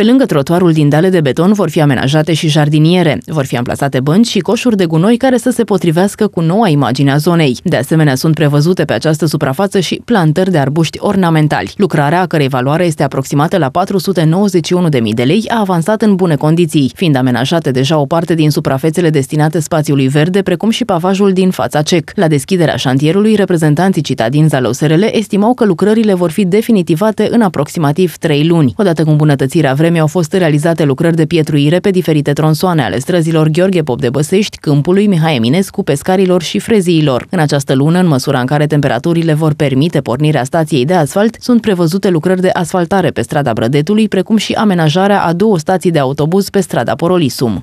Pe lângă trotuarul din dale de beton vor fi amenajate și jardiniere, vor fi amplasate bănci și coșuri de gunoi care să se potrivească cu noua imagine a zonei. De asemenea, sunt prevăzute pe această suprafață și plantări de arbuști ornamentali. Lucrarea, a cărei valoare este aproximată la 491.000 de lei, a avansat în bune condiții, fiind amenajate deja o parte din suprafețele destinate spațiului verde, precum și pavajul din fața cec. La deschiderea șantierului, reprezentanții citadini din SRL estimau că lucrările vor fi definitivate în aproximativ 3 luni. Odată cu îmbunătățirea vreme au fost realizate lucrări de pietruire pe diferite tronsoane ale străzilor Gheorghe Pop de Băsești, Câmpului, Mihai Eminescu, Pescarilor și Freziilor. În această lună, în măsura în care temperaturile vor permite pornirea stației de asfalt, sunt prevăzute lucrări de asfaltare pe strada Brădetului, precum și amenajarea a două stații de autobuz pe strada Porolisum.